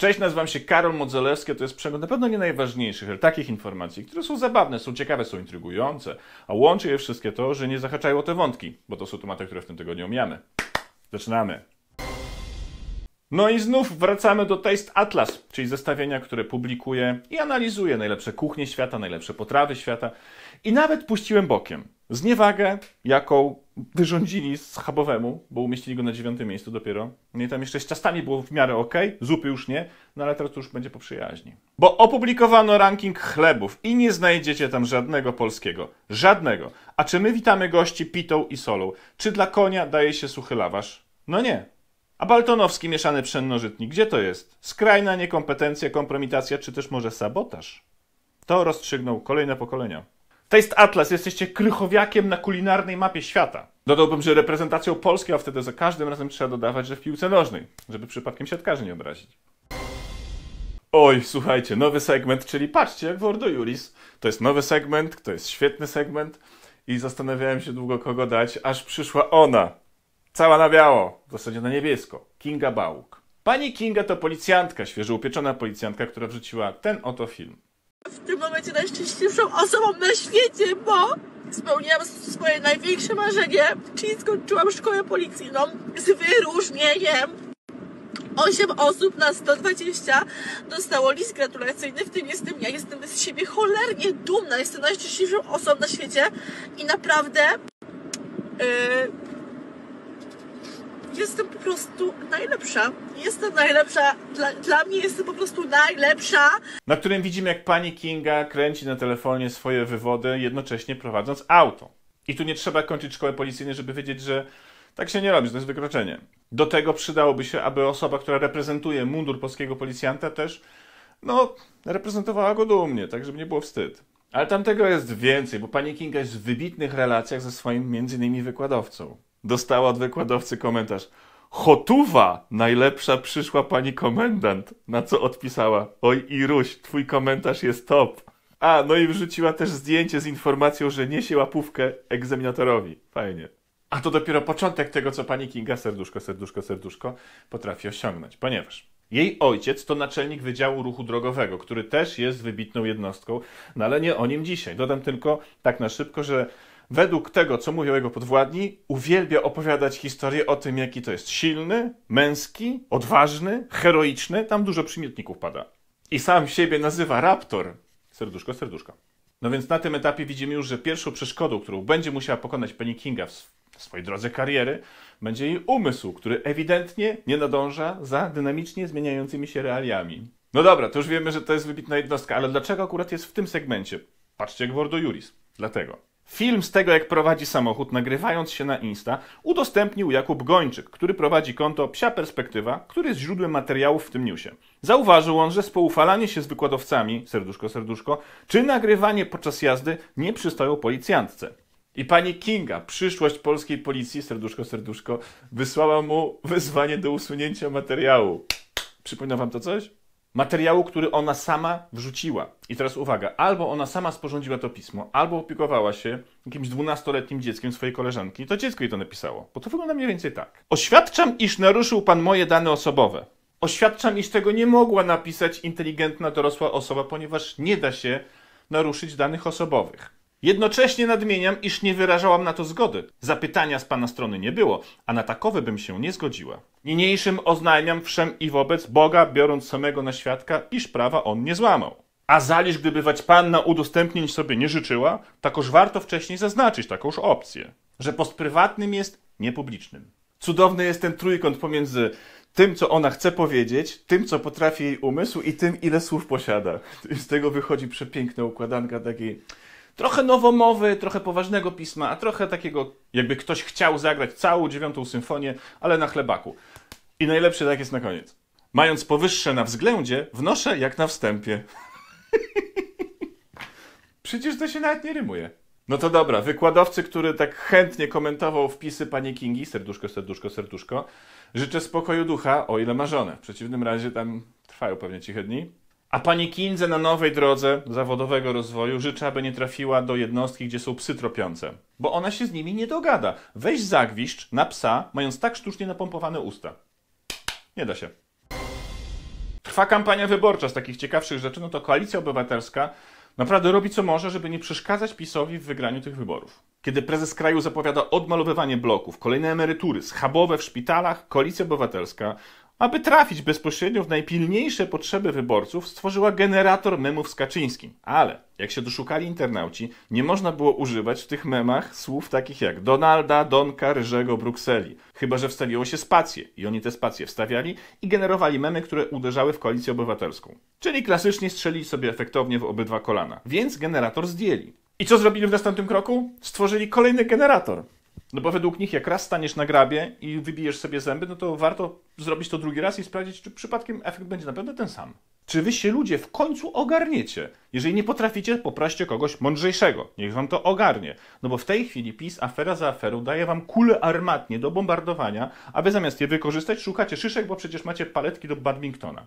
Cześć, nazywam się Karol Modzelewski, to jest przegląd na pewno nie najważniejszych, ale takich informacji, które są zabawne, są ciekawe, są intrygujące, a łączy je wszystkie to, że nie zahaczają o te wątki, bo to są tematy, które w tym tygodniu omijamy. Zaczynamy! No i znów wracamy do Taste Atlas, czyli zestawienia, które publikuje i analizuje najlepsze kuchnie świata, najlepsze potrawy świata i nawet puściłem bokiem Zniewagę, jaką wyrządzili schabowemu, bo umieścili go na dziewiątym miejscu dopiero. No i tam jeszcze z ciastami było w miarę ok, zupy już nie, no ale teraz to już będzie po przyjaźni. Bo opublikowano ranking chlebów i nie znajdziecie tam żadnego polskiego. Żadnego. A czy my witamy gości pitą i solą? Czy dla konia daje się suchy lawasz? No nie. A Baltonowski mieszany pszennożytnik, gdzie to jest? Skrajna niekompetencja, kompromitacja czy też może sabotaż? To rozstrzygnął kolejne pokolenia. To jest atlas, jesteście krychowiakiem na kulinarnej mapie świata. Dodałbym, że reprezentacją Polski, a wtedy za każdym razem trzeba dodawać, że w piłce nożnej, żeby przypadkiem siatkarzy nie obrazić. Oj, słuchajcie, nowy segment, czyli patrzcie jak w Ordo Juris. To jest nowy segment, to jest świetny segment i zastanawiałem się długo kogo dać, aż przyszła ona. Cała na biało, w zasadzie na niebiesko. Kinga Bałuk. Pani Kinga to policjantka, świeżo upieczona policjantka, która wrzuciła ten oto film w tym momencie najszczęśliwszą osobą na świecie, bo spełniłam swoje największe marzenie, czyli skończyłam szkołę policyjną z wyróżnieniem. 8 osób na 120 dostało list gratulacyjny, w tym jestem ja. Jestem z siebie cholernie dumna. Jestem najszczęśliwszą osobą na świecie i naprawdę yy, jestem po prostu najlepsza. Jestem najlepsza. Dla, dla mnie jestem po prostu najlepsza. Na którym widzimy, jak pani Kinga kręci na telefonie swoje wywody, jednocześnie prowadząc auto. I tu nie trzeba kończyć szkoły policyjnej, żeby wiedzieć, że tak się nie robi, że to jest wykroczenie. Do tego przydałoby się, aby osoba, która reprezentuje mundur polskiego policjanta, też no, reprezentowała go dumnie, tak żeby nie było wstyd. Ale tamtego jest więcej, bo pani Kinga jest w wybitnych relacjach ze swoim między innymi wykładowcą dostała od wykładowcy komentarz. Chotuwa, najlepsza przyszła pani komendant. Na co odpisała: Oj, Iruś, twój komentarz jest top. A, no i wrzuciła też zdjęcie z informacją, że niesie łapówkę egzaminatorowi. Fajnie. A to dopiero początek tego, co pani Kinga serduszko, serduszko, serduszko potrafi osiągnąć, ponieważ jej ojciec to naczelnik Wydziału Ruchu Drogowego, który też jest wybitną jednostką, no ale nie o nim dzisiaj. Dodam tylko tak na szybko, że według tego, co mówią jego podwładni, uwielbia opowiadać historię o tym, jaki to jest silny, męski, odważny, heroiczny. Tam dużo przymiotników pada. I sam siebie nazywa raptor. Serduszko, serduszko. No więc na tym etapie widzimy już, że pierwszą przeszkodą, którą będzie musiała pokonać Penny Kinga w swojej drodze kariery, będzie jej umysł, który ewidentnie nie nadąża za dynamicznie zmieniającymi się realiami. No dobra, to już wiemy, że to jest wybitna jednostka, ale dlaczego akurat jest w tym segmencie? Patrzcie jak Wordo Juris. Dlatego, Film z tego, jak prowadzi samochód, nagrywając się na Insta, udostępnił Jakub Gończyk, który prowadzi konto Psia Perspektywa, który jest źródłem materiałów w tym newsie. Zauważył on, że spoufalanie się z wykładowcami, serduszko, serduszko, czy nagrywanie podczas jazdy nie przystoją policjantce. I pani Kinga, przyszłość polskiej policji, serduszko, serduszko, wysłała mu wezwanie do usunięcia materiału. Przypomina wam to coś? materiału, który ona sama wrzuciła. I teraz uwaga, albo ona sama sporządziła to pismo, albo opiekowała się jakimś dwunastoletnim dzieckiem swojej koleżanki. To dziecko jej to napisało, bo to wygląda mniej więcej tak. Oświadczam, iż naruszył pan moje dane osobowe. Oświadczam, iż tego nie mogła napisać inteligentna dorosła osoba, ponieważ nie da się naruszyć danych osobowych. Jednocześnie nadmieniam, iż nie wyrażałam na to zgody. Zapytania z pana strony nie było, a na takowe bym się nie zgodziła. Niniejszym oznajmiam wszem i wobec Boga, biorąc samego na świadka, iż prawa on nie złamał. A zaliż, gdybywać panna udostępnić sobie nie życzyła, takoż warto wcześniej zaznaczyć takąż opcję, że post prywatnym jest niepublicznym. Cudowny jest ten trójkąt pomiędzy tym, co ona chce powiedzieć, tym, co potrafi jej umysł i tym, ile słów posiada. Z tego wychodzi przepiękna układanka takiej trochę nowomowy, trochę poważnego pisma, a trochę takiego, jakby ktoś chciał zagrać całą dziewiątą symfonię, ale na chlebaku. I najlepsze tak jest na koniec. Mając powyższe na względzie, wnoszę jak na wstępie. Przecież to się nawet nie rymuje. No to dobra, wykładowcy, który tak chętnie komentował wpisy pani Kingi, serduszko, serduszko, serduszko, życzę spokoju ducha, o ile ma żonę. W przeciwnym razie tam trwają pewnie ciche dni. A pani Kindze na nowej drodze zawodowego rozwoju życzę, aby nie trafiła do jednostki, gdzie są psy tropiące, bo ona się z nimi nie dogada. Weź zagwiszcz na psa, mając tak sztucznie napompowane usta. Nie da się. Trwa kampania wyborcza z takich ciekawszych rzeczy, no to koalicja obywatelska naprawdę robi co może, żeby nie przeszkadzać PiSowi w wygraniu tych wyborów. Kiedy prezes kraju zapowiada odmalowywanie bloków, kolejne emerytury, schabowe w szpitalach, koalicja obywatelska, aby trafić bezpośrednio w najpilniejsze potrzeby wyborców, stworzyła generator memów z Kaczyńskim. Ale, jak się doszukali internauci, nie można było używać w tych memach słów takich jak Donalda, Donka, Ryżego, Brukseli. Chyba, że wstawiło się spacje i oni te spacje wstawiali i generowali memy, które uderzały w koalicję obywatelską. Czyli klasycznie strzelili sobie efektownie w obydwa kolana. Więc generator zdjęli. I co zrobili w następnym kroku? Stworzyli kolejny generator. No bo według nich, jak raz staniesz na grabie i wybijesz sobie zęby, no to warto zrobić to drugi raz i sprawdzić, czy przypadkiem efekt będzie na pewno ten sam. Czy wy się ludzie w końcu ogarniecie? Jeżeli nie potraficie, poproście kogoś mądrzejszego. Niech wam to ogarnie. No bo w tej chwili PiS afera za aferą daje wam kule armatnie do bombardowania, a wy zamiast je wykorzystać, szukacie szyszek, bo przecież macie paletki do badmintona.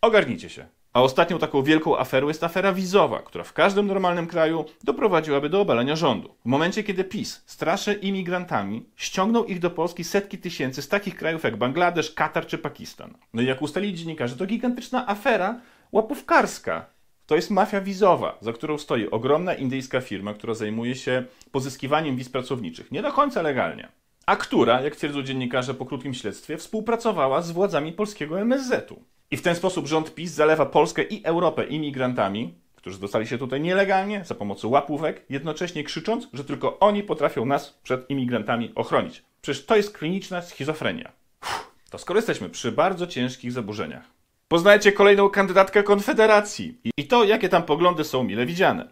Ogarnijcie się. A ostatnią taką wielką aferą jest afera wizowa, która w każdym normalnym kraju doprowadziłaby do obalenia rządu. W momencie, kiedy PiS straszy imigrantami, ściągnął ich do Polski setki tysięcy z takich krajów jak Bangladesz, Katar czy Pakistan. No i jak ustalili dziennikarze, to gigantyczna afera łapówkarska. To jest mafia wizowa, za którą stoi ogromna indyjska firma, która zajmuje się pozyskiwaniem wiz pracowniczych. Nie do końca legalnie. A która, jak twierdzą dziennikarze po krótkim śledztwie, współpracowała z władzami polskiego MSZ-u. I w ten sposób rząd PiS zalewa Polskę i Europę imigrantami, którzy dostali się tutaj nielegalnie za pomocą łapówek, jednocześnie krzycząc, że tylko oni potrafią nas przed imigrantami ochronić. Przecież to jest kliniczna schizofrenia. Uff, to skoro jesteśmy przy bardzo ciężkich zaburzeniach, poznajecie kolejną kandydatkę Konfederacji i to, jakie tam poglądy są mile widziane.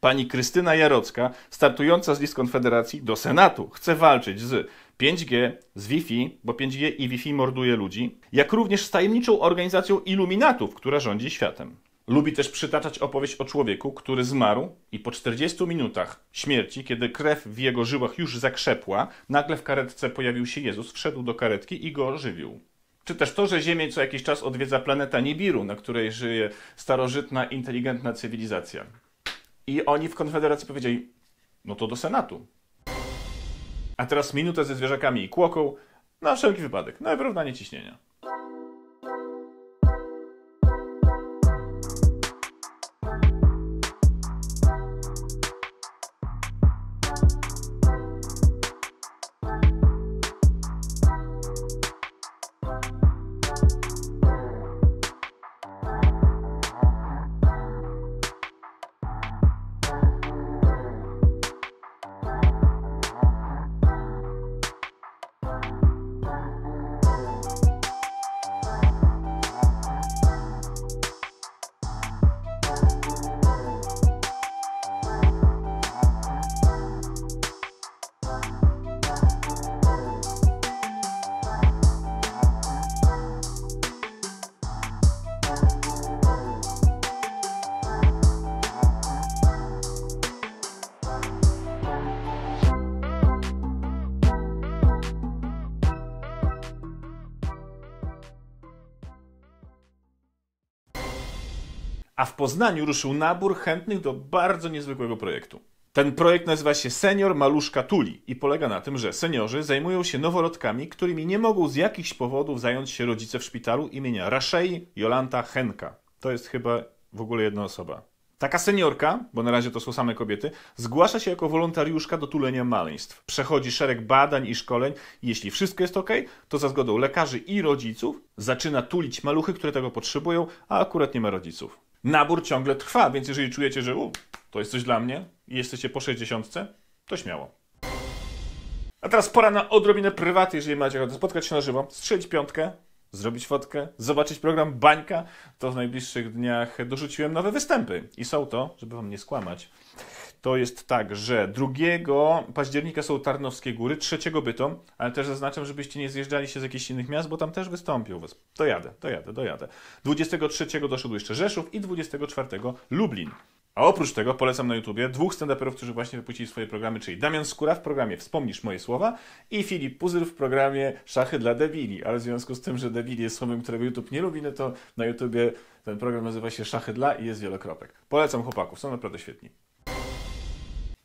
Pani Krystyna Jarocka, startująca z list Konfederacji do Senatu, chce walczyć z 5G z Wi-Fi, bo 5G i Wi-Fi morduje ludzi, jak również z tajemniczą organizacją iluminatów, która rządzi światem. Lubi też przytaczać opowieść o człowieku, który zmarł i po 40 minutach śmierci, kiedy krew w jego żyłach już zakrzepła, nagle w karetce pojawił się Jezus, wszedł do karetki i go ożywił. Czy też to, że Ziemię co jakiś czas odwiedza planeta Nibiru, na której żyje starożytna, inteligentna cywilizacja. I oni w Konfederacji powiedzieli, no to do Senatu. A teraz minuta ze zwierzakami i kłoką, na wszelki wypadek, na wyrównanie ciśnienia. a w Poznaniu ruszył nabór chętnych do bardzo niezwykłego projektu. Ten projekt nazywa się Senior Maluszka Tuli i polega na tym, że seniorzy zajmują się noworodkami, którymi nie mogą z jakichś powodów zająć się rodzice w szpitalu imienia Raszei Jolanta Henka. To jest chyba w ogóle jedna osoba. Taka seniorka, bo na razie to są same kobiety, zgłasza się jako wolontariuszka do tulenia maleństw. Przechodzi szereg badań i szkoleń. Jeśli wszystko jest ok, to za zgodą lekarzy i rodziców zaczyna tulić maluchy, które tego potrzebują, a akurat nie ma rodziców. Nabór ciągle trwa, więc jeżeli czujecie, że u, to jest coś dla mnie i jesteście po 60, to śmiało. A teraz pora na odrobinę prywaty, jeżeli macie ochotę spotkać się na żywo, strzelić piątkę, zrobić fotkę, zobaczyć program Bańka, to w najbliższych dniach dorzuciłem nowe występy. I są to, żeby wam nie skłamać, to jest tak, że 2 października są Tarnowskie Góry, 3 Bytom, ale też zaznaczam, żebyście nie zjeżdżali się z jakichś innych miast, bo tam też wystąpił was. Dojadę, dojadę, dojadę. 23 doszedł jeszcze Rzeszów i 24 Lublin. A oprócz tego polecam na YouTubie dwóch stand którzy właśnie wypuścili swoje programy, czyli Damian Skóra w programie Wspomnisz moje słowa i Filip Puzer w programie Szachy dla debili. Ale w związku z tym, że debili jest słowem, którego YouTube nie lubi, no to na YouTubie ten program nazywa się Szachy dla i jest wielokropek. Polecam chłopaków, są naprawdę świetni.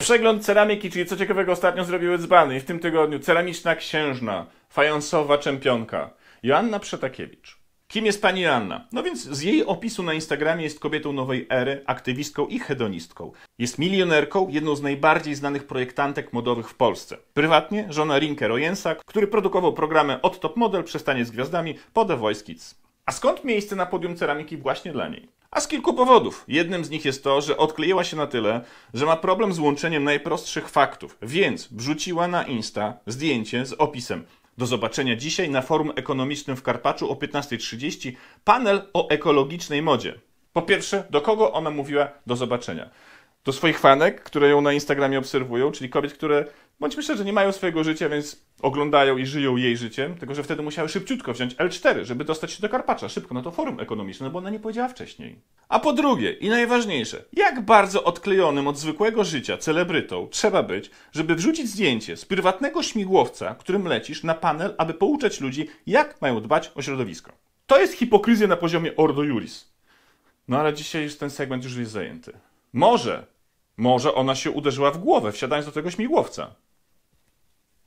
Przegląd ceramiki, czyli co ciekawego ostatnio zrobiły dzbany. I w tym tygodniu ceramiczna księżna, fajansowa czempionka, Joanna Przetakiewicz. Kim jest pani Joanna? No więc z jej opisu na Instagramie jest kobietą nowej ery, aktywistką i hedonistką. Jest milionerką, jedną z najbardziej znanych projektantek modowych w Polsce. Prywatnie żona Rinke Rojensa, który produkował programy od Top Model, Przestanie z Gwiazdami, po The Voice Kids. A skąd miejsce na podium ceramiki właśnie dla niej? A z kilku powodów. Jednym z nich jest to, że odkleiła się na tyle, że ma problem z łączeniem najprostszych faktów, więc wrzuciła na Insta zdjęcie z opisem. Do zobaczenia dzisiaj na forum ekonomicznym w Karpaczu o 15.30 panel o ekologicznej modzie. Po pierwsze, do kogo ona mówiła do zobaczenia? Do swoich fanek, które ją na Instagramie obserwują, czyli kobiet, które Bądźmy szczerzy, nie mają swojego życia, więc oglądają i żyją jej życiem, tylko że wtedy musiały szybciutko wziąć L4, żeby dostać się do Karpacza, szybko na to forum ekonomiczne, no bo ona nie powiedziała wcześniej. A po drugie i najważniejsze, jak bardzo odklejonym od zwykłego życia celebrytą trzeba być, żeby wrzucić zdjęcie z prywatnego śmigłowca, którym lecisz, na panel, aby pouczać ludzi, jak mają dbać o środowisko. To jest hipokryzja na poziomie Ordo Juris. No ale dzisiaj już ten segment już jest zajęty. Może, może ona się uderzyła w głowę, wsiadając do tego śmigłowca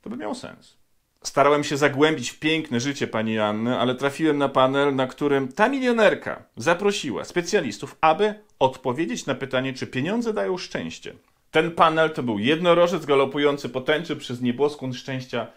to by miał sens. Starałem się zagłębić w piękne życie pani Janny, ale trafiłem na panel, na którym ta milionerka zaprosiła specjalistów, aby odpowiedzieć na pytanie, czy pieniądze dają szczęście. Ten panel to był jednorożec galopujący po tęczy przez niebłoskun szczęścia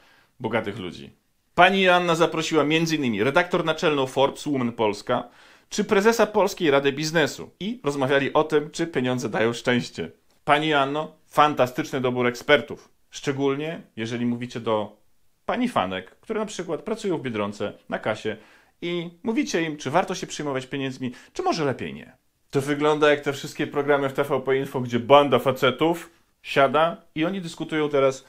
bogatych ludzi. Pani Anna zaprosiła m.in. redaktor naczelną Forbes Woman Polska czy prezesa Polskiej Rady Biznesu i rozmawiali o tym, czy pieniądze dają szczęście. Pani Janno, fantastyczny dobór ekspertów. Szczególnie jeżeli mówicie do pani fanek, które na przykład pracują w biedronce na kasie i mówicie im, czy warto się przyjmować pieniędzmi, czy może lepiej nie. To wygląda jak te wszystkie programy w TVP Info, gdzie banda facetów siada i oni dyskutują teraz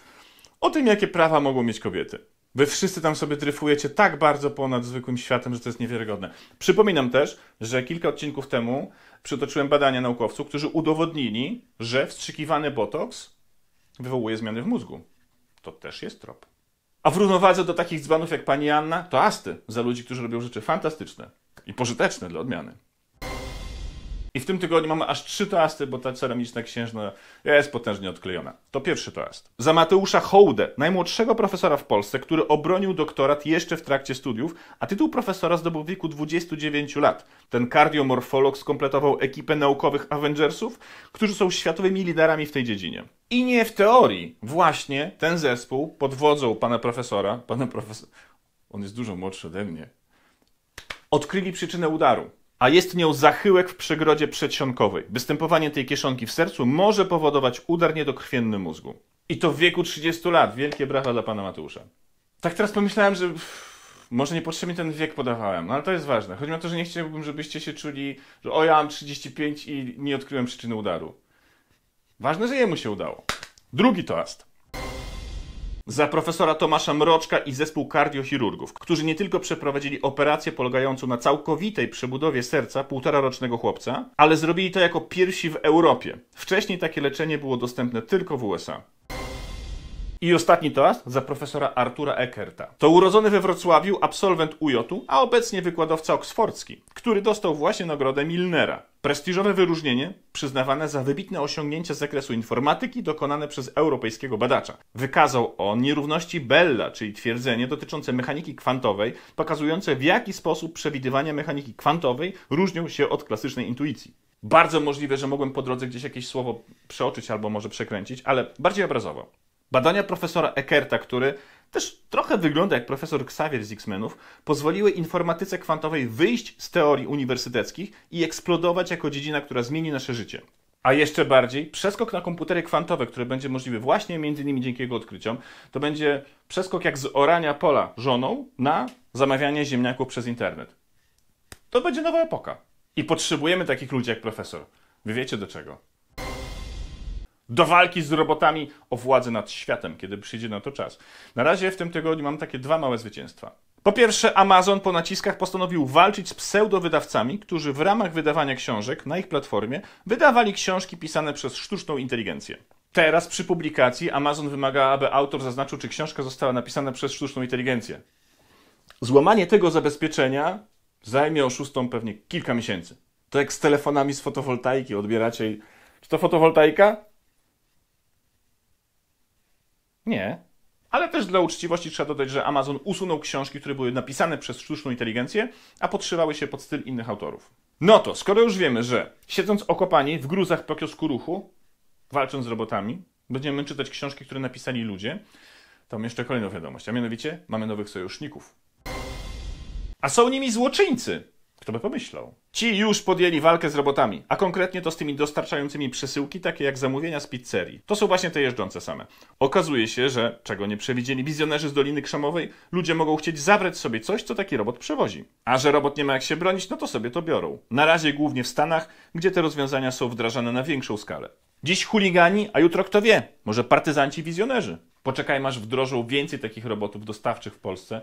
o tym, jakie prawa mogą mieć kobiety. Wy wszyscy tam sobie dryfujecie tak bardzo ponad zwykłym światem, że to jest niewiarygodne. Przypominam też, że kilka odcinków temu przytoczyłem badania naukowców, którzy udowodnili, że wstrzykiwany botoks wywołuje zmiany w mózgu. To też jest trop. A w równowadze do takich dzbanów jak pani Anna, to asty za ludzi, którzy robią rzeczy fantastyczne i pożyteczne dla odmiany. I w tym tygodniu mamy aż trzy toasty, bo ta ceramiczna księżna jest potężnie odklejona. To pierwszy toast. Za Mateusza Hołdę, najmłodszego profesora w Polsce, który obronił doktorat jeszcze w trakcie studiów, a tytuł profesora zdobył w wieku 29 lat. Ten kardiomorfolog skompletował ekipę naukowych Avengersów, którzy są światowymi liderami w tej dziedzinie. I nie w teorii. Właśnie ten zespół pod wodzą pana profesora, pana profesora, on jest dużo młodszy ode mnie, odkryli przyczynę udaru a jest nią zachyłek w przegrodzie przedsionkowej. Występowanie tej kieszonki w sercu może powodować udar niedokrwienny mózgu. I to w wieku 30 lat. Wielkie brawa dla pana Mateusza. Tak teraz pomyślałem, że pff, może niepotrzebnie ten wiek podawałem, no ale to jest ważne. Chodzi mi o to, że nie chciałbym, żebyście się czuli, że o ja mam 35 i nie odkryłem przyczyny udaru. Ważne, że jemu się udało. Drugi toast za profesora Tomasza Mroczka i zespół kardiochirurgów, którzy nie tylko przeprowadzili operację polegającą na całkowitej przebudowie serca półtorarocznego chłopca, ale zrobili to jako pierwsi w Europie. Wcześniej takie leczenie było dostępne tylko w USA. I ostatni toast za profesora Artura Eckerta. To urodzony we Wrocławiu absolwent uj a obecnie wykładowca oksfordzki, który dostał właśnie nagrodę Milnera. Prestiżowe wyróżnienie przyznawane za wybitne osiągnięcia z zakresu informatyki dokonane przez europejskiego badacza. Wykazał on nierówności Bella, czyli twierdzenie dotyczące mechaniki kwantowej, pokazujące w jaki sposób przewidywania mechaniki kwantowej różnią się od klasycznej intuicji. Bardzo możliwe, że mogłem po drodze gdzieś jakieś słowo przeoczyć albo może przekręcić, ale bardziej obrazowo. Badania profesora Eckerta, który też trochę wygląda jak profesor Xavier z X-Menów, pozwoliły informatyce kwantowej wyjść z teorii uniwersyteckich i eksplodować jako dziedzina, która zmieni nasze życie. A jeszcze bardziej, przeskok na komputery kwantowe, który będzie możliwy właśnie między innymi dzięki jego odkryciom, to będzie przeskok jak z orania pola żoną na zamawianie ziemniaków przez internet. To będzie nowa epoka. I potrzebujemy takich ludzi jak profesor. Wy wiecie do czego do walki z robotami o władzę nad światem, kiedy przyjdzie na to czas. Na razie w tym tygodniu mam takie dwa małe zwycięstwa. Po pierwsze, Amazon po naciskach postanowił walczyć z pseudowydawcami, którzy w ramach wydawania książek na ich platformie wydawali książki pisane przez sztuczną inteligencję. Teraz przy publikacji Amazon wymaga, aby autor zaznaczył, czy książka została napisana przez sztuczną inteligencję. Złamanie tego zabezpieczenia zajmie oszustom pewnie kilka miesięcy. To tak jak z telefonami z fotowoltaiki odbieracie. Czy to fotowoltaika? Nie. Ale też dla uczciwości trzeba dodać, że Amazon usunął książki, które były napisane przez sztuczną inteligencję, a podszywały się pod styl innych autorów. No to, skoro już wiemy, że siedząc okopani w gruzach po kiosku ruchu, walcząc z robotami, będziemy czytać książki, które napisali ludzie, to mam jeszcze kolejną wiadomość, a mianowicie mamy nowych sojuszników. A są nimi złoczyńcy! Kto by pomyślał? Ci już podjęli walkę z robotami, a konkretnie to z tymi dostarczającymi przesyłki, takie jak zamówienia z pizzerii. To są właśnie te jeżdżące same. Okazuje się, że, czego nie przewidzieli wizjonerzy z Doliny Krzemowej, ludzie mogą chcieć zabrać sobie coś, co taki robot przewozi. A że robot nie ma jak się bronić, no to sobie to biorą. Na razie głównie w Stanach, gdzie te rozwiązania są wdrażane na większą skalę. Dziś chuligani, a jutro kto wie, może partyzanci wizjonerzy. Poczekaj, aż wdrożą więcej takich robotów dostawczych w Polsce,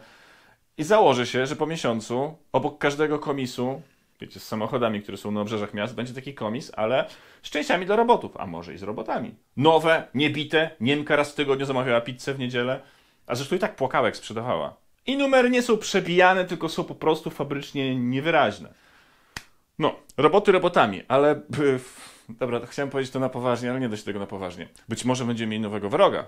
i założy się, że po miesiącu obok każdego komisu, wiecie, z samochodami, które są na obrzeżach miast, będzie taki komis, ale z częściami do robotów, a może i z robotami. Nowe, niebite, Niemka raz w tygodniu zamawiała pizzę w niedzielę, a zresztą i tak płakałek sprzedawała. I numery nie są przebijane, tylko są po prostu fabrycznie niewyraźne. No, roboty robotami, ale... Dobra, chciałem powiedzieć to na poważnie, ale nie da się tego na poważnie. Być może będziemy mieli nowego wroga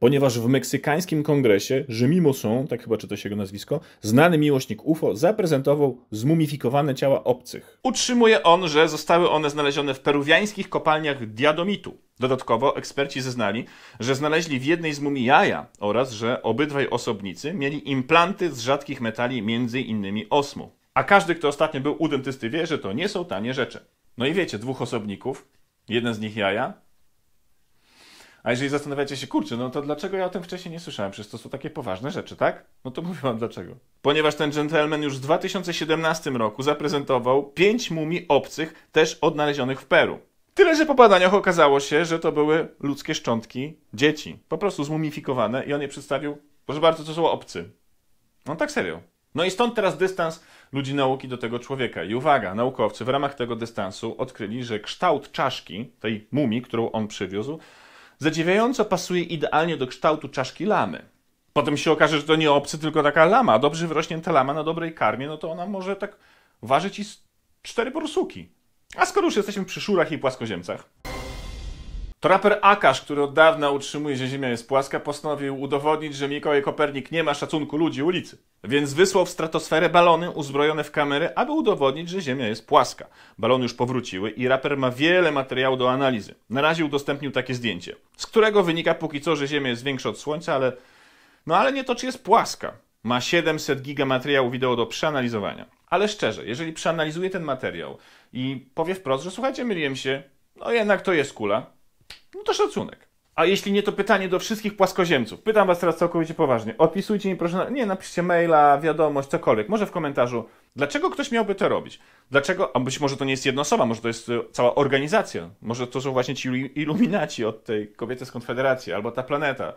ponieważ w meksykańskim kongresie Rzymimo Są, tak chyba czyta się jego nazwisko, znany miłośnik UFO zaprezentował zmumifikowane ciała obcych. Utrzymuje on, że zostały one znalezione w peruwiańskich kopalniach diadomitu. Dodatkowo eksperci zeznali, że znaleźli w jednej z mumii jaja oraz, że obydwaj osobnicy mieli implanty z rzadkich metali, między innymi osmu. A każdy, kto ostatnio był u dentysty wie, że to nie są tanie rzeczy. No i wiecie, dwóch osobników, jeden z nich jaja, a jeżeli zastanawiacie się, kurczę, no to dlaczego ja o tym wcześniej nie słyszałem? Przecież to są takie poważne rzeczy, tak? No to mówię wam dlaczego. Ponieważ ten gentleman już w 2017 roku zaprezentował pięć mumii obcych, też odnalezionych w Peru. Tyle, że po badaniach okazało się, że to były ludzkie szczątki dzieci. Po prostu zmumifikowane i on je przedstawił, proszę bardzo, to są obcy. No tak serio. No i stąd teraz dystans ludzi nauki do tego człowieka. I uwaga, naukowcy w ramach tego dystansu odkryli, że kształt czaszki, tej mumii, którą on przywiózł, zadziwiająco pasuje idealnie do kształtu czaszki lamy. Potem się okaże, że to nie obcy, tylko taka lama. Dobrze wyrośnięta lama na dobrej karmie, no to ona może tak ważyć i cztery borsuki. A skoro już jesteśmy przy szurach i płaskoziemcach... To raper Akasz, który od dawna utrzymuje, że Ziemia jest płaska, postanowił udowodnić, że Mikołaj Kopernik nie ma szacunku ludzi ulicy. Więc wysłał w stratosferę balony uzbrojone w kamery, aby udowodnić, że Ziemia jest płaska. Balony już powróciły i raper ma wiele materiału do analizy. Na razie udostępnił takie zdjęcie, z którego wynika póki co, że Ziemia jest większa od Słońca, ale... No ale nie to, czy jest płaska. Ma 700 giga materiału wideo do przeanalizowania. Ale szczerze, jeżeli przeanalizuje ten materiał i powie wprost, że słuchajcie, myliłem się, no jednak to jest kula, no to szacunek. A jeśli nie, to pytanie do wszystkich płaskoziemców. Pytam was teraz całkowicie poważnie. Odpisujcie mi proszę, nie, napiszcie maila, wiadomość, cokolwiek, może w komentarzu. Dlaczego ktoś miałby to robić? Dlaczego, a być może to nie jest jedna osoba, może to jest y, cała organizacja. Może to są właśnie ci iluminaci od tej kobiety z Konfederacji, albo ta planeta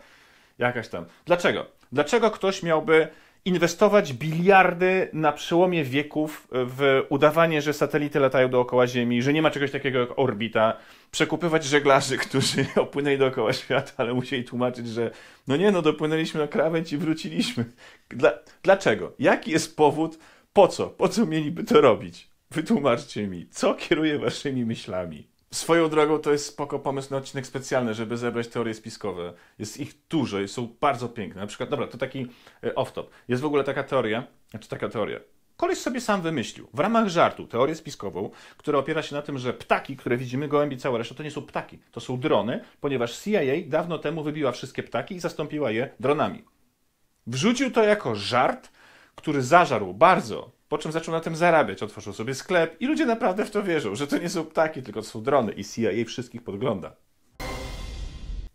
jakaś tam. Dlaczego? Dlaczego ktoś miałby inwestować biliardy na przełomie wieków w udawanie, że satelity latają dookoła Ziemi, że nie ma czegoś takiego jak orbita, przekupywać żeglarzy, którzy opłynęli dookoła świata, ale musieli tłumaczyć, że no nie, no dopłynęliśmy na krawędź i wróciliśmy. Dla, dlaczego? Jaki jest powód? Po co? Po co mieliby to robić? Wytłumaczcie mi, co kieruje waszymi myślami? Swoją drogą to jest spoko pomysł na odcinek specjalny, żeby zebrać teorie spiskowe. Jest ich dużo i są bardzo piękne. Na przykład, dobra, to taki e, off-top. Jest w ogóle taka teoria, znaczy taka teoria, Koleś sobie sam wymyślił w ramach żartu teorię spiskową, która opiera się na tym, że ptaki, które widzimy, gołębi, cała reszta, to nie są ptaki, to są drony, ponieważ CIA dawno temu wybiła wszystkie ptaki i zastąpiła je dronami. Wrzucił to jako żart, który zażarł bardzo, po czym zaczął na tym zarabiać, otworzył sobie sklep i ludzie naprawdę w to wierzą, że to nie są ptaki, tylko to są drony i CIA wszystkich podgląda.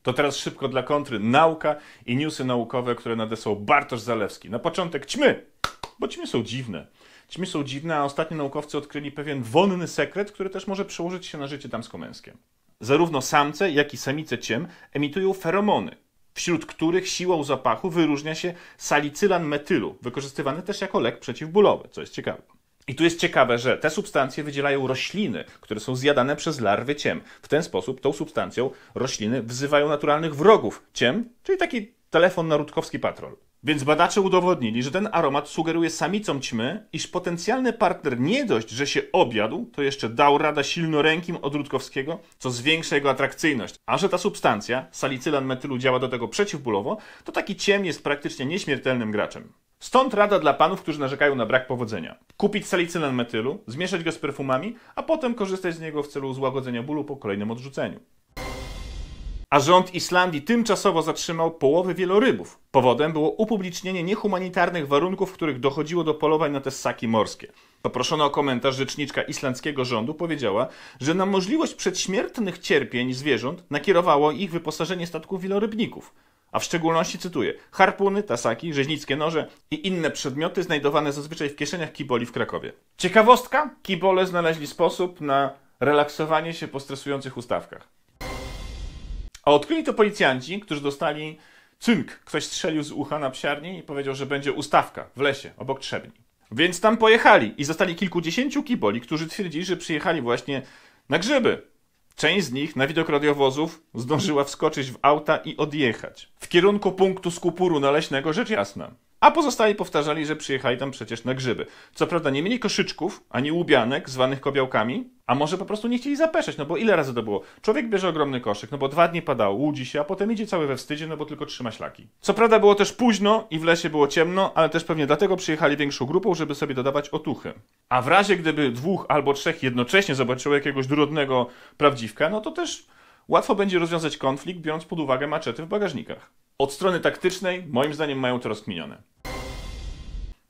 To teraz szybko dla kontry nauka i newsy naukowe, które nadesłał Bartosz Zalewski. Na początek ćmy, bo ćmy są dziwne ćmy są dziwne, a ostatnio naukowcy odkryli pewien wonny sekret, który też może przełożyć się na życie damsko-męskie. Zarówno samce, jak i samice ciem emitują feromony, wśród których siłą zapachu wyróżnia się salicylan metylu, wykorzystywany też jako lek przeciwbólowy, co jest ciekawe. I tu jest ciekawe, że te substancje wydzielają rośliny, które są zjadane przez larwy ciem. W ten sposób tą substancją rośliny wzywają naturalnych wrogów ciem, czyli taki telefon na rutkowski patrol. Więc badacze udowodnili, że ten aromat sugeruje samicom ćmy, iż potencjalny partner nie dość, że się objadł, to jeszcze dał rada silnorękim od Rutkowskiego, co zwiększa jego atrakcyjność. A że ta substancja, salicylan metylu, działa do tego przeciwbólowo, to taki ciem jest praktycznie nieśmiertelnym graczem. Stąd rada dla panów, którzy narzekają na brak powodzenia. Kupić salicylan metylu, zmieszać go z perfumami, a potem korzystać z niego w celu złagodzenia bólu po kolejnym odrzuceniu a rząd Islandii tymczasowo zatrzymał połowy wielorybów. Powodem było upublicznienie niehumanitarnych warunków, w których dochodziło do polowań na te ssaki morskie. Poproszona o komentarz rzeczniczka islandzkiego rządu powiedziała, że na możliwość przedśmiertnych cierpień zwierząt nakierowało ich wyposażenie statków wielorybników. A w szczególności cytuję: harpuny, tasaki, rzeźnickie noże i inne przedmioty znajdowane zazwyczaj w kieszeniach kiboli w Krakowie. Ciekawostka? Kibole znaleźli sposób na relaksowanie się po stresujących ustawkach. A odkryli to policjanci, którzy dostali cynk. Ktoś strzelił z ucha na psiarni i powiedział, że będzie ustawka w lesie obok Trzebni. Więc tam pojechali i zostali kilkudziesięciu kiboli, którzy twierdzili, że przyjechali właśnie na grzyby. Część z nich na widok radiowozów zdążyła wskoczyć w auta i odjechać. W kierunku punktu skupuru naleśnego rzecz jasna. A pozostali powtarzali, że przyjechali tam przecież na grzyby. Co prawda nie mieli koszyczków, ani łubianek zwanych kobiałkami, a może po prostu nie chcieli zapeszać, no bo ile razy to było? Człowiek bierze ogromny koszyk, no bo dwa dni padało, łudzi się, a potem idzie cały we wstydzie, no bo tylko trzyma ślaki. Co prawda było też późno i w lesie było ciemno, ale też pewnie dlatego przyjechali większą grupą, żeby sobie dodawać otuchy. A w razie gdyby dwóch albo trzech jednocześnie zobaczyło jakiegoś drudnego prawdziwka, no to też łatwo będzie rozwiązać konflikt, biorąc pod uwagę maczety w bagażnikach od strony taktycznej moim zdaniem mają to rozkminione.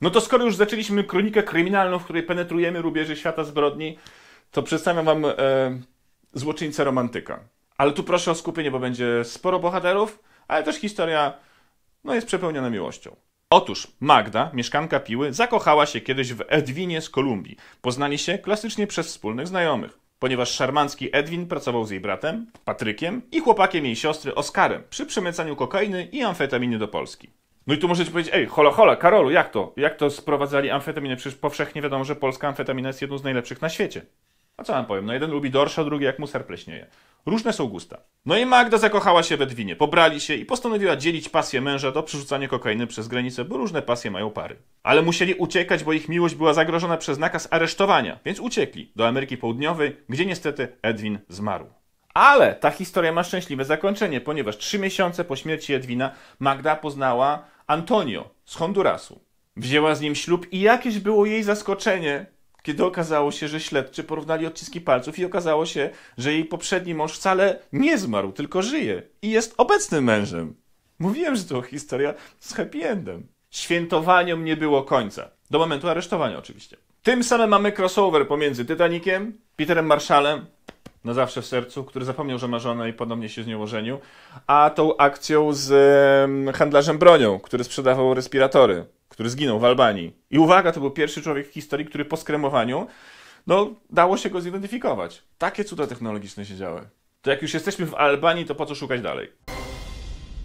No to skoro już zaczęliśmy kronikę kryminalną, w której penetrujemy rubieży świata zbrodni, to przedstawiam wam e, złoczyńcę romantyka. Ale tu proszę o skupienie, bo będzie sporo bohaterów, ale też historia no, jest przepełniona miłością. Otóż Magda, mieszkanka Piły, zakochała się kiedyś w Edwinie z Kolumbii. Poznali się klasycznie przez wspólnych znajomych ponieważ szarmancki Edwin pracował z jej bratem, Patrykiem i chłopakiem jej siostry Oskarem przy przemycaniu kokainy i amfetaminy do Polski. No i tu możecie powiedzieć, ej, hola, hola, Karolu, jak to? Jak to sprowadzali amfetaminę? Przecież powszechnie wiadomo, że polska amfetamina jest jedną z najlepszych na świecie. A co wam powiem? No jeden lubi dorsza, drugi jak mu ser pleśnieje. Różne są gusta. No i Magda zakochała się w Edwinie, pobrali się i postanowiła dzielić pasję męża do przerzucania kokainy przez granicę, bo różne pasje mają pary. Ale musieli uciekać, bo ich miłość była zagrożona przez nakaz aresztowania, więc uciekli do Ameryki Południowej, gdzie niestety Edwin zmarł. Ale ta historia ma szczęśliwe zakończenie, ponieważ trzy miesiące po śmierci Edwina Magda poznała Antonio z Hondurasu. Wzięła z nim ślub i jakieś było jej zaskoczenie, kiedy okazało się, że śledczy porównali odciski palców i okazało się, że jej poprzedni mąż wcale nie zmarł, tylko żyje i jest obecnym mężem. Mówiłem, że to historia z happy endem. Świętowaniom nie było końca. Do momentu aresztowania oczywiście. Tym samym mamy crossover pomiędzy Titanikiem, Peterem Marszalem na zawsze w sercu, który zapomniał, że ma żonę i podobnie się z nią ożenił, a tą akcją z handlarzem bronią, który sprzedawał respiratory, który zginął w Albanii. I uwaga, to był pierwszy człowiek w historii, który po skremowaniu, no, dało się go zidentyfikować. Takie cuda technologiczne się działy. To jak już jesteśmy w Albanii, to po co szukać dalej?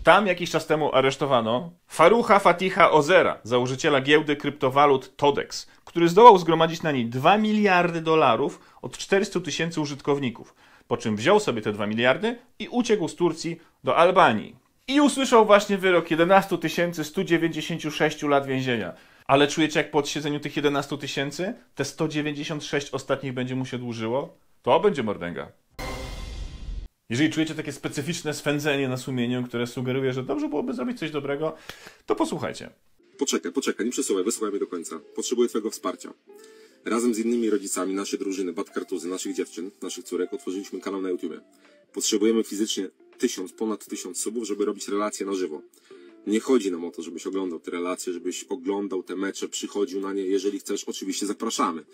Tam jakiś czas temu aresztowano Farucha Faticha Ozera, założyciela giełdy kryptowalut Todex, który zdołał zgromadzić na niej 2 miliardy dolarów od 400 tysięcy użytkowników, po czym wziął sobie te 2 miliardy i uciekł z Turcji do Albanii. I usłyszał właśnie wyrok 11 196 lat więzienia. Ale czujecie, jak po odsiedzeniu tych 11 tysięcy te 196 ostatnich będzie mu się dłużyło? To będzie mordęga. Jeżeli czujecie takie specyficzne swędzenie na sumieniu, które sugeruje, że dobrze byłoby zrobić coś dobrego, to posłuchajcie. Poczekaj, poczekaj, nie przesuwaj, wysłuchaj mnie do końca. Potrzebuję Twojego wsparcia. Razem z innymi rodzicami naszej drużyny, Badkartuzy, naszych dziewczyn, naszych córek, otworzyliśmy kanał na YouTube. Potrzebujemy fizycznie tysiąc, ponad tysiąc subów, żeby robić relacje na żywo. Nie chodzi nam o to, żebyś oglądał te relacje, żebyś oglądał te mecze, przychodził na nie. Jeżeli chcesz, oczywiście zapraszamy.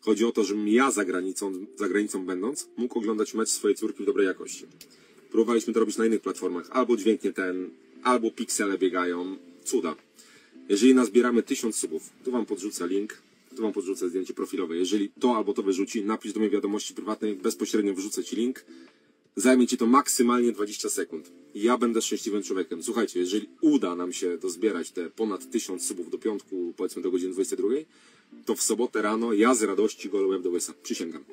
Chodzi o to, żebym ja za granicą, za granicą będąc mógł oglądać mecz swojej córki w dobrej jakości. Próbowaliśmy to robić na innych platformach. Albo dźwięk nie ten, albo piksele biegają. Cuda. Jeżeli nazbieramy 1000 subów, tu Wam podrzucę link, tu Wam podrzucę zdjęcie profilowe. Jeżeli to albo to wyrzuci, napisz do mnie wiadomości prywatnej, bezpośrednio wrzucę Ci link. Zajmie Ci to maksymalnie 20 sekund. Ja będę szczęśliwym człowiekiem. Słuchajcie, jeżeli uda nam się dozbierać te ponad 1000 subów do piątku, powiedzmy do godziny 22, to w sobotę rano ja z radości go lałem do łysa. Przysięgam.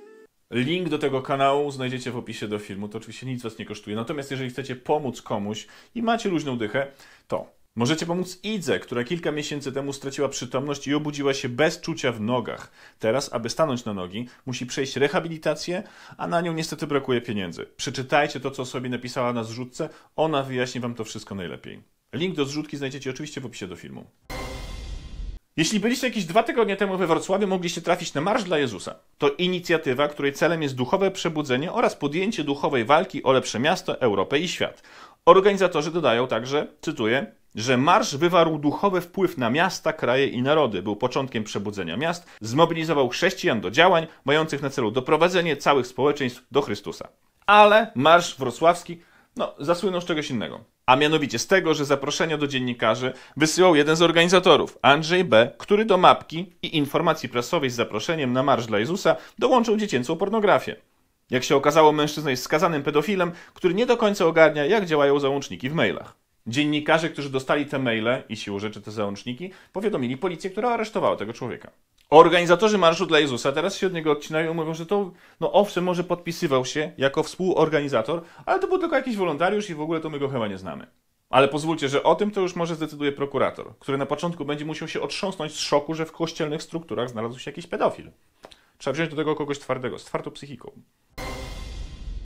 Link do tego kanału znajdziecie w opisie do filmu. To oczywiście nic was nie kosztuje. Natomiast jeżeli chcecie pomóc komuś i macie luźną dychę, to możecie pomóc Idze, która kilka miesięcy temu straciła przytomność i obudziła się bez czucia w nogach. Teraz, aby stanąć na nogi, musi przejść rehabilitację, a na nią niestety brakuje pieniędzy. Przeczytajcie to, co sobie napisała na zrzutce. Ona wyjaśni wam to wszystko najlepiej. Link do zrzutki znajdziecie oczywiście w opisie do filmu. Jeśli byliście jakieś dwa tygodnie temu we Wrocławiu, mogliście trafić na Marsz dla Jezusa. To inicjatywa, której celem jest duchowe przebudzenie oraz podjęcie duchowej walki o lepsze miasto, Europę i świat. Organizatorzy dodają także, cytuję, że marsz wywarł duchowy wpływ na miasta, kraje i narody, był początkiem przebudzenia miast, zmobilizował chrześcijan do działań mających na celu doprowadzenie całych społeczeństw do Chrystusa. Ale marsz wrocławski no, zasłynął z czegoś innego. A mianowicie z tego, że zaproszenia do dziennikarzy wysyłał jeden z organizatorów, Andrzej B., który do mapki i informacji prasowej z zaproszeniem na Marsz dla Jezusa dołączył dziecięcą pornografię. Jak się okazało, mężczyzna jest skazanym pedofilem, który nie do końca ogarnia, jak działają załączniki w mailach. Dziennikarze, którzy dostali te maile i siłą rzeczy te załączniki, powiadomili policję, która aresztowała tego człowieka. Organizatorzy Marszu dla Jezusa teraz się od niego odcinają i mówią, że to, no owszem, może podpisywał się jako współorganizator, ale to był tylko jakiś wolontariusz i w ogóle to my go chyba nie znamy. Ale pozwólcie, że o tym to już może zdecyduje prokurator, który na początku będzie musiał się otrząsnąć z szoku, że w kościelnych strukturach znalazł się jakiś pedofil. Trzeba wziąć do tego kogoś twardego, z twardą psychiką.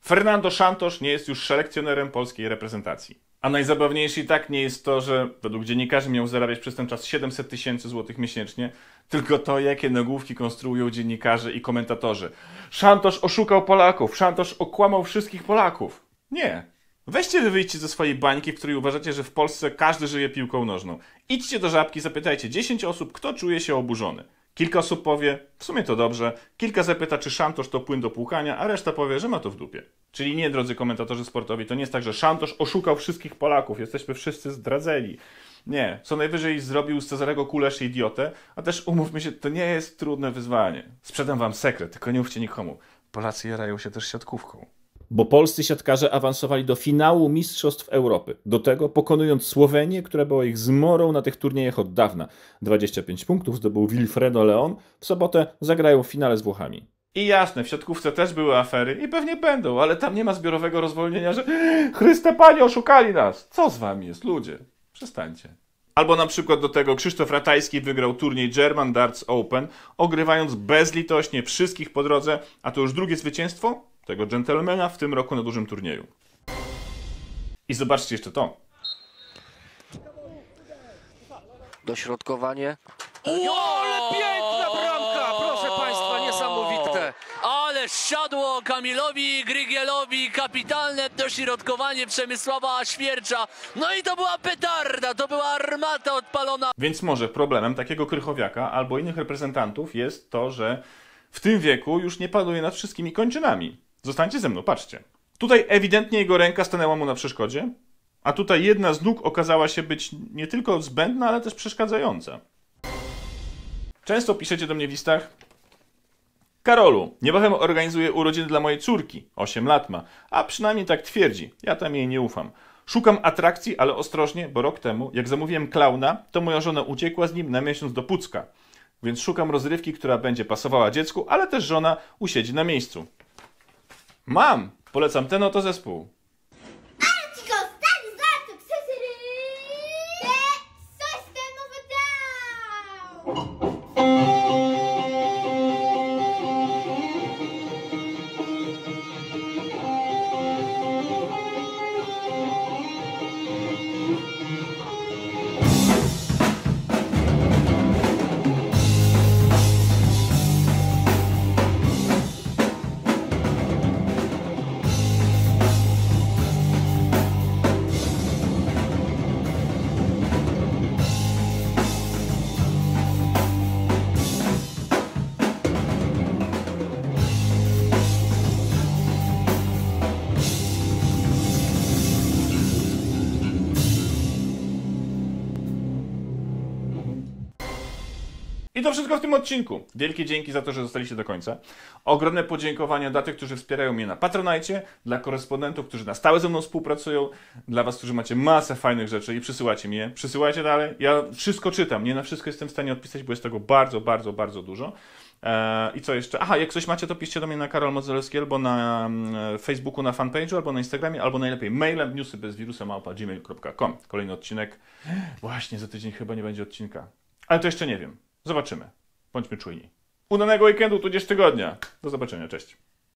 Fernando Santos nie jest już selekcjonerem polskiej reprezentacji. A najzabawniejsze i tak nie jest to, że według dziennikarzy miał zarabiać przez ten czas 700 tysięcy złotych miesięcznie, tylko to, jakie nagłówki konstruują dziennikarze i komentatorzy. Szantosz oszukał Polaków, Szantosz okłamał wszystkich Polaków. Nie. Weźcie wy wyjdźcie ze swojej bańki, w której uważacie, że w Polsce każdy żyje piłką nożną. Idźcie do żabki, zapytajcie 10 osób, kto czuje się oburzony. Kilka osób powie, w sumie to dobrze, kilka zapyta, czy szantosz to płyn do płukania, a reszta powie, że ma to w dupie. Czyli nie, drodzy komentatorzy sportowi, to nie jest tak, że szantosz oszukał wszystkich Polaków, jesteśmy wszyscy zdradzeni. Nie, co najwyżej zrobił z Cezarego Kulesz idiotę, a też umówmy się, to nie jest trudne wyzwanie. Sprzedam wam sekret, tylko nie mówcie nikomu. Polacy jarają się też siatkówką bo polscy siatkarze awansowali do finału Mistrzostw Europy. Do tego pokonując Słowenię, która była ich zmorą na tych turniejach od dawna. 25 punktów zdobył Wilfredo Leon. W sobotę zagrają w finale z Włochami. I jasne, w siatkówce też były afery i pewnie będą, ale tam nie ma zbiorowego rozwolnienia, że Chryste Panie, oszukali nas! Co z wami jest, ludzie? Przestańcie. Albo na przykład do tego Krzysztof Ratajski wygrał turniej German Darts Open, ogrywając bezlitośnie wszystkich po drodze, a to już drugie zwycięstwo tego gentlemana w tym roku na dużym turnieju. I zobaczcie jeszcze to. Dośrodkowanie. Wow! siadło Kamilowi Grygielowi, kapitalne dośrodkowanie Przemysława Świercza. No i to była petarda, to była armata odpalona. Więc może problemem takiego Krychowiaka albo innych reprezentantów jest to, że w tym wieku już nie panuje nad wszystkimi kończynami. Zostańcie ze mną, patrzcie. Tutaj ewidentnie jego ręka stanęła mu na przeszkodzie, a tutaj jedna z nóg okazała się być nie tylko zbędna, ale też przeszkadzająca. Często piszecie do mnie w listach, Karolu, niebawem organizuję urodziny dla mojej córki. 8 lat ma, a przynajmniej tak twierdzi. Ja tam jej nie ufam. Szukam atrakcji, ale ostrożnie, bo rok temu, jak zamówiłem klauna, to moja żona uciekła z nim na miesiąc do Pucka. Więc szukam rozrywki, która będzie pasowała dziecku, ale też żona usiedzi na miejscu. Mam! Polecam ten oto zespół. to wszystko w tym odcinku. Wielkie dzięki za to, że zostaliście do końca. Ogromne podziękowania dla tych, którzy wspierają mnie na Patronite, dla korespondentów, którzy na stałe ze mną współpracują, dla was, którzy macie masę fajnych rzeczy i przysyłacie mnie. Przysyłajcie dalej. Ja wszystko czytam, nie na wszystko jestem w stanie odpisać, bo jest tego bardzo, bardzo, bardzo dużo. E, I co jeszcze? Aha, jak coś macie, to piszcie do mnie na Karol Modzelewski albo na mm, e, Facebooku, na fanpage'u, albo na Instagramie, albo najlepiej mailem newsy bez wirusa gmail.com. Kolejny odcinek. Właśnie za tydzień chyba nie będzie odcinka. Ale to jeszcze nie wiem. Zobaczymy. Bądźmy czujni. Udanego weekendu, tudzież tygodnia. Do zobaczenia, cześć.